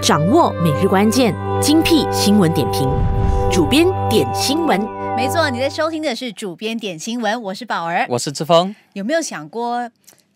掌握每日关键精辟新闻点评，主编点新闻。没错，你在收听的是主编点新闻，我是宝儿，我是志峰。有没有想过？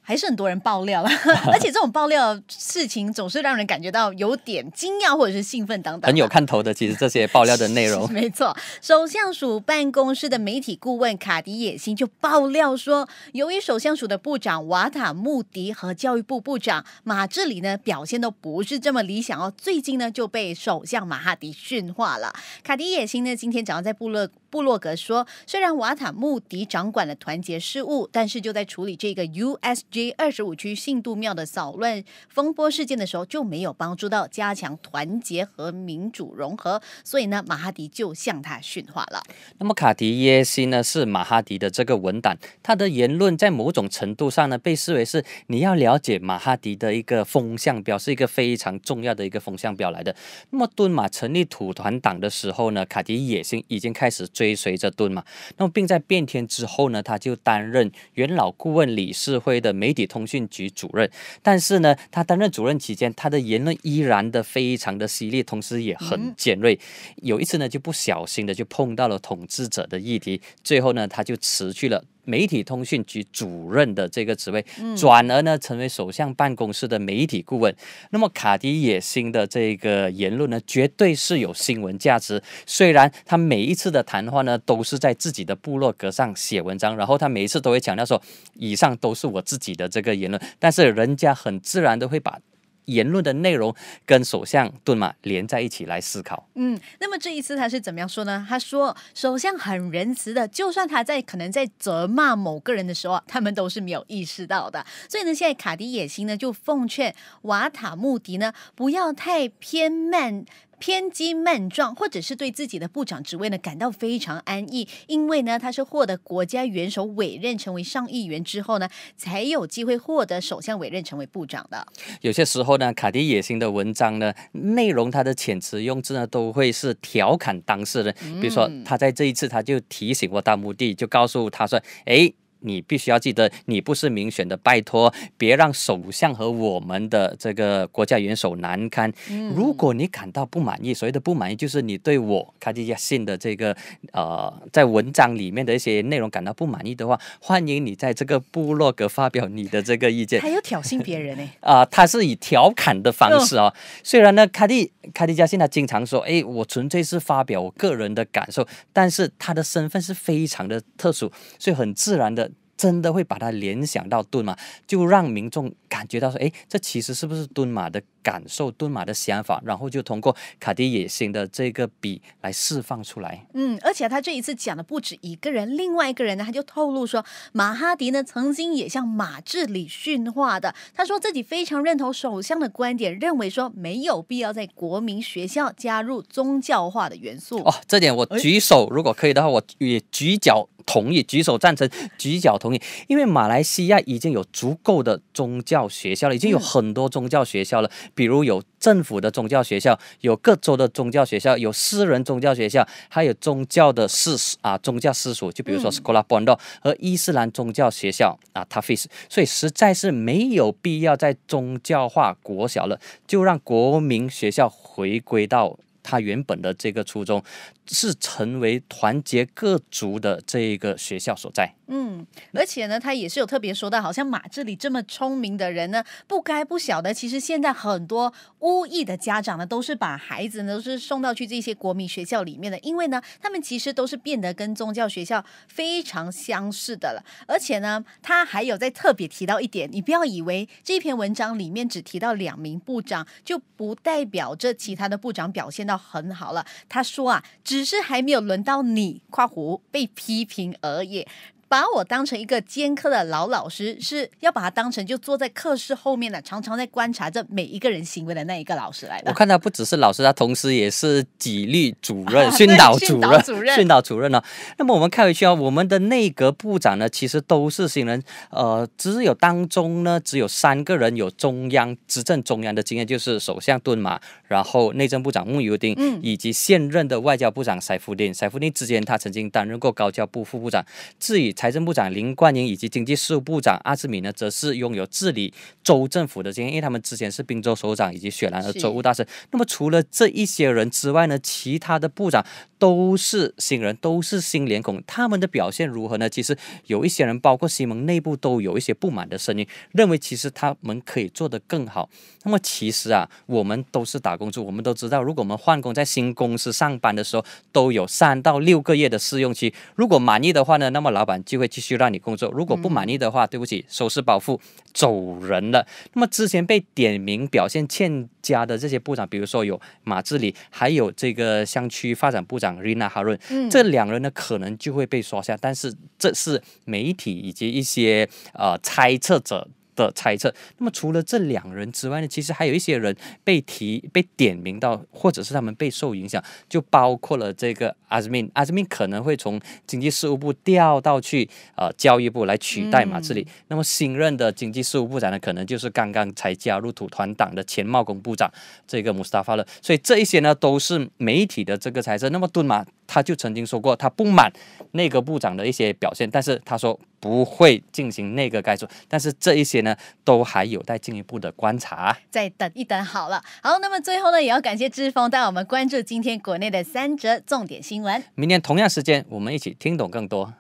还是很多人爆料了，而且这种爆料事情总是让人感觉到有点惊讶或者是兴奋等等，很有看头的。其实这些爆料的内容，没错。首相署办公室的媒体顾问卡迪野心就爆料说，由于首相署的部长瓦塔穆迪和教育部部长马志里呢表现都不是这么理想哦，最近呢就被首相马哈迪训话了。卡迪野心呢今天早上在布勒布洛格说，虽然瓦塔穆迪掌管了团结事务，但是就在处理这个 US。G 二十五区信度庙的扫乱风波事件的时候，就没有帮助到加强团结和民主融合，所以呢，马哈迪就向他训话了。那么卡迪耶西呢，是马哈迪的这个文档，他的言论在某种程度上呢，被视为是你要了解马哈迪的一个风向标，是一个非常重要的一个风向标来的。那么敦马成立土团党的时候呢，卡迪野心已经开始追随着敦马，那么并在变天之后呢，他就担任元老顾问理事会的。媒体通讯局主任，但是呢，他担任主任期间，他的言论依然的非常的犀利，同时也很尖锐。有一次呢，就不小心的就碰到了统治者的议题，最后呢，他就辞去了。媒体通讯局主任的这个职位，转而呢成为首相办公室的媒体顾问。那么卡迪野心的这个言论呢，绝对是有新闻价值。虽然他每一次的谈话呢，都是在自己的部落格上写文章，然后他每一次都会强调说，以上都是我自己的这个言论，但是人家很自然的会把。言论的内容跟首相顿马连在一起来思考。嗯，那么这一次他是怎么样说呢？他说首相很仁慈的，就算他在可能在责骂某个人的时候，他们都是没有意识到的。所以呢，现在卡迪野心呢就奉劝瓦塔穆迪呢不要太偏慢。偏激慢撞，或者是对自己的部长职位呢感到非常安逸，因为呢他是获得国家元首委任成为上议员之后呢，才有机会获得首相委任成为部长的。有些时候呢，卡迪野心的文章呢，内容他的遣词用字呢，都会是调侃当事人。比如说，他在这一次他就提醒过大墓地，就告诉他说：“哎。”你必须要记得，你不是民选的，拜托别让首相和我们的这个国家元首难堪。如果你感到不满意，所谓的不满意就是你对我卡迪加信的这个呃，在文章里面的一些内容感到不满意的话，欢迎你在这个部落格发表你的这个意见。他有挑衅别人呢？啊，他是以调侃的方式啊。虽然呢，卡迪卡迪加信他经常说：“哎，我纯粹是发表我个人的感受。”但是他的身份是非常的特殊，所以很自然的。真的会把它联想到蹲马，就让民众感觉到说：哎，这其实是不是蹲马的？感受敦马的想法，然后就通过卡迪野心的这个笔来释放出来。嗯，而且他这一次讲的不止一个人，另外一个人呢，他就透露说，马哈迪呢曾经也向马志里训话的。他说自己非常认同首相的观点，认为说没有必要在国民学校加入宗教化的元素。哦，这点我举手，如果可以的话，我也举脚同意，举手赞成，举脚同意，因为马来西亚已经有足够的宗教学校了，已经有很多宗教学校了。比如有政府的宗教学校，有各州的宗教学校，有私人宗教学校，还有宗教的私啊宗教私塾，就比如说 s c o l a Bondo 和伊斯兰宗教学校啊 Tafis，所以实在是没有必要在宗教化国小了，就让国民学校回归到它原本的这个初衷。是成为团结各族的这一个学校所在。嗯，而且呢，他也是有特别说到，好像马志里这么聪明的人呢，不该不晓得。其实现在很多乌裔的家长呢，都是把孩子呢，都是送到去这些国民学校里面的，因为呢，他们其实都是变得跟宗教学校非常相似的了。而且呢，他还有在特别提到一点，你不要以为这篇文章里面只提到两名部长，就不代表这其他的部长表现到很好了。他说啊。只是还没有轮到你跨湖被批评而已。把我当成一个尖科的老老师，是要把他当成就坐在课室后面的，常常在观察着每一个人行为的那一个老师来的。我看他不只是老师，他同时也是纪律 主任、训导主任、训导主任呢。那么我们看回去啊，我们的内阁部长呢，其实都是新人，呃，只有当中呢，只有三个人有中央执政中央的经验，就是首相顿马，然后内政部长穆尤丁，以及现任的外交部长塞夫丁。塞夫丁之前他曾经担任过高教部副部长，至于。财政部长林冠英以及经济事务部长阿志敏呢，则是拥有治理州政府的经验，因为他们之前是宾州首长以及雪兰的州务大臣。那么除了这一些人之外呢，其他的部长都是新人，都是新脸孔。他们的表现如何呢？其实有一些人，包括西蒙内部，都有一些不满的声音，认为其实他们可以做得更好。那么其实啊，我们都是打工族，我们都知道，如果我们换工在新公司上班的时候，都有三到六个月的试用期。如果满意的话呢，那么老板就就会继续让你工作。如果不满意的话，对不起，收拾包袱走人了。那么之前被点名表现欠佳的这些部长，比如说有马志礼，还有这个乡区发展部长 Rina Harun，这两人呢可能就会被刷下。但是这是媒体以及一些呃猜测者。的猜测，那么除了这两人之外呢，其实还有一些人被提、被点名到，或者是他们被受影响，就包括了这个阿兹敏，阿兹敏可能会从经济事务部调到去呃教育部来取代马兹里。那么新任的经济事务部长呢，可能就是刚刚才加入土团党的前贸工部长这个姆斯塔法勒。所以这一些呢，都是媒体的这个猜测。那么顿马？他就曾经说过，他不满内阁部长的一些表现，但是他说不会进行内阁改组，但是这一些呢，都还有待进一步的观察，再等一等好了。好，那么最后呢，也要感谢志峰带我们关注今天国内的三则重点新闻。明天同样时间，我们一起听懂更多，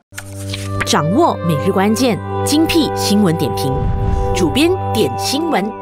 掌握每日关键精辟新闻点评，主编点新闻。